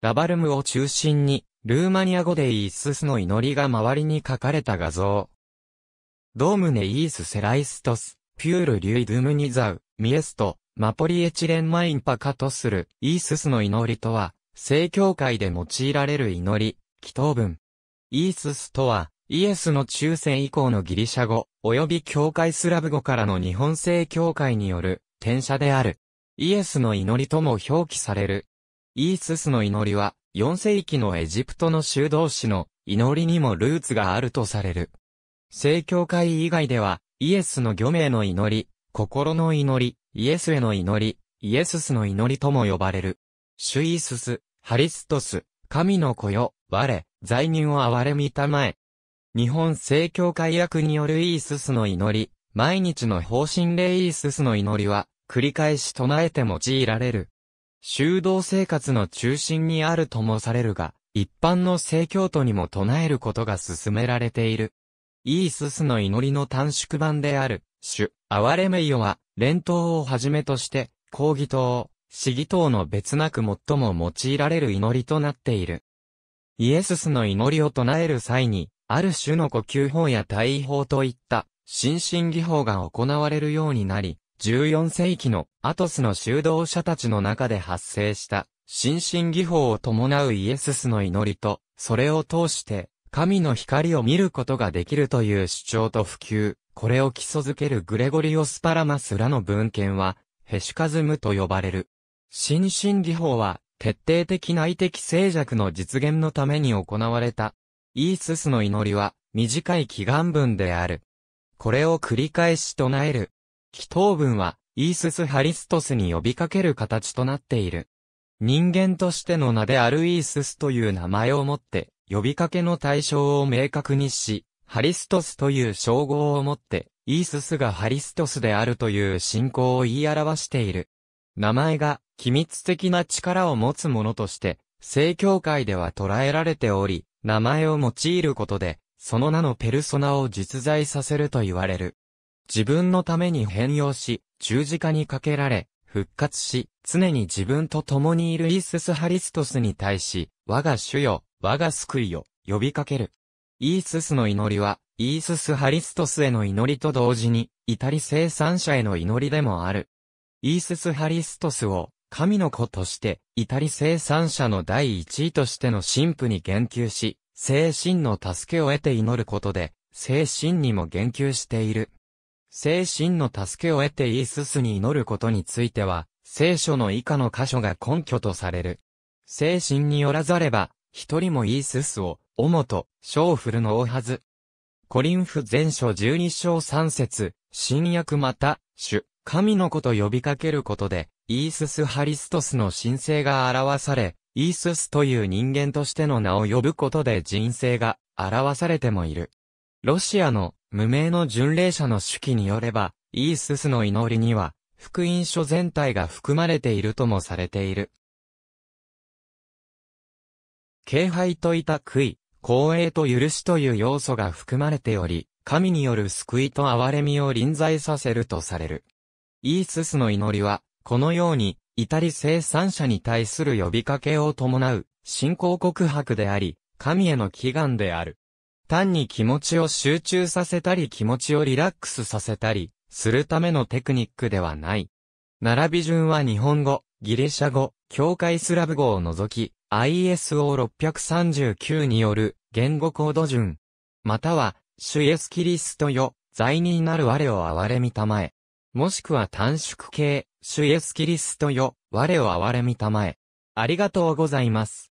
ラバルムを中心に、ルーマニア語でイーススの祈りが周りに書かれた画像。ドームネイースセライストス、ピュールリュイドゥムニザウ、ミエスト、マポリエチレンマインパカとする、イーススの祈りとは、正教会で用いられる祈り、祈祷文。イーススとは、イエスの中世以降のギリシャ語、及び教会スラブ語からの日本正教会による、転写である。イエスの祈りとも表記される。イーススの祈りは、4世紀のエジプトの修道士の祈りにもルーツがあるとされる。聖教会以外では、イエスの御名の祈り、心の祈り、イエスへの祈り、イエススの祈りとも呼ばれる。シュイースス、ハリストス、神の子よ、我、罪人を憐れみたまえ。日本聖教会役によるイーススの祈り、毎日の方針霊イーススの祈りは、繰り返し唱えて用いられる。修道生活の中心にあるともされるが、一般の聖教徒にも唱えることが勧められている。イーススの祈りの短縮版である、主、哀れめよは、連投をはじめとして、抗議党、市議党の別なく最も用いられる祈りとなっている。イエススの祈りを唱える際に、ある種の呼吸法や対位法といった、心身技法が行われるようになり、14世紀のアトスの修道者たちの中で発生した心身技法を伴うイエススの祈りと、それを通して神の光を見ることができるという主張と普及、これを基礎づけるグレゴリオスパラマスらの文献は、ヘシカズムと呼ばれる。心身技法は、徹底的内的静寂の実現のために行われた。イーススの祈りは、短い祈願文である。これを繰り返し唱える、祈祷文は、イースス・ハリストスに呼びかける形となっている。人間としての名であるイーススという名前をもって、呼びかけの対象を明確にし、ハリストスという称号をもって、イーススがハリストスであるという信仰を言い表している。名前が、機密的な力を持つものとして、正教会では捉えられており、名前を用いることで、その名のペルソナを実在させると言われる。自分のために変容し、十字架にかけられ、復活し、常に自分と共にいるイースス・ハリストスに対し、我が主よ、我が救いよ、呼びかける。イーススの祈りは、イースス・ハリストスへの祈りと同時に、イタリ生産者への祈りでもある。イースス・ハリストスを、神の子として、イタリ生産者の第一位としての神父に言及し、精神の助けを得て祈ることで、精神にも言及している。精神の助けを得てイーススに祈ることについては、聖書の以下の箇所が根拠とされる。精神によらざれば、一人もイーススを、おもと、小ョーフルのおはず。コリンフ全書十二章三節新約また、主、神の子と呼びかけることで、イーススハリストスの神聖が表され、イーススという人間としての名を呼ぶことで人生が表されてもいる。ロシアの無名の巡礼者の手記によれば、イーススの祈りには、福音書全体が含まれているともされている。敬拝といた悔い、光栄と許しという要素が含まれており、神による救いと憐れみを臨在させるとされる。イーススの祈りは、このように、至り生産者に対する呼びかけを伴う、信仰告白であり、神への祈願である。単に気持ちを集中させたり気持ちをリラックスさせたり、するためのテクニックではない。並び順は日本語、ギリシャ語、境界スラブ語を除き、ISO639 による言語コード順。または、主イエスキリストよ、罪になる我を憐れみたまえ。もしくは短縮形、主イエスキリストよ、我を憐れみたまえ。ありがとうございます。